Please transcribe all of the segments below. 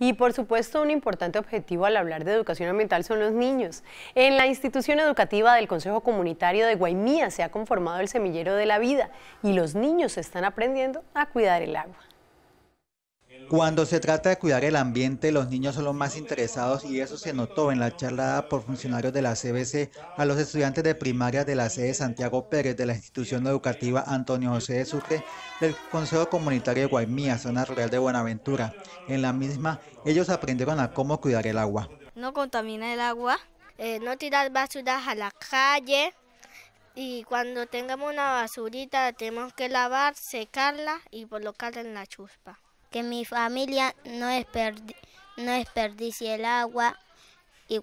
Y por supuesto, un importante objetivo al hablar de educación ambiental son los niños. En la institución educativa del Consejo Comunitario de Guaymía se ha conformado el semillero de la vida y los niños están aprendiendo a cuidar el agua. Cuando se trata de cuidar el ambiente, los niños son los más interesados y eso se notó en la charla por funcionarios de la CBC a los estudiantes de primaria de la sede Santiago Pérez de la institución educativa Antonio José de Sucre del Consejo Comunitario de Guaymía, zona rural de Buenaventura. En la misma, ellos aprendieron a cómo cuidar el agua. No contamina el agua, eh, no tirar basuras a la calle y cuando tengamos una basurita tenemos que lavar, secarla y colocarla en la chuspa que mi familia no, desperdicie el agua y,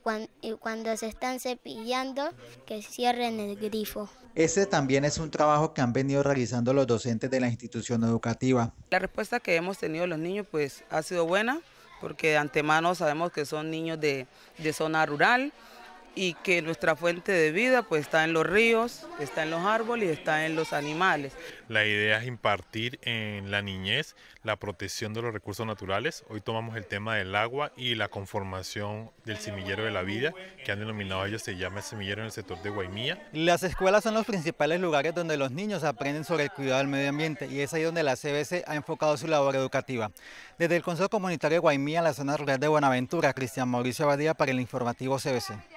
cuando se están cepillando, que cierren el grifo. Ese también es un trabajo que han venido realizando los docentes de la institución educativa. La respuesta que hemos tenido los niños pues ha sido buena, porque de antemano sabemos que son niños de, de zona rural, y que nuestra fuente de vida pues está en los ríos, está en los árboles, y está en los animales. La idea es impartir en la niñez la protección de los recursos naturales. Hoy tomamos el tema del agua y la conformación del semillero de la vida, que han denominado ellos se llama semillero en el sector de Guaimía. Las escuelas son los principales lugares donde los niños aprenden sobre el cuidado del medio ambiente y es ahí donde la CBC ha enfocado su labor educativa. Desde el Consejo Comunitario de Guaymía, la zona rural de Buenaventura, Cristian Mauricio Abadía para el informativo CBC.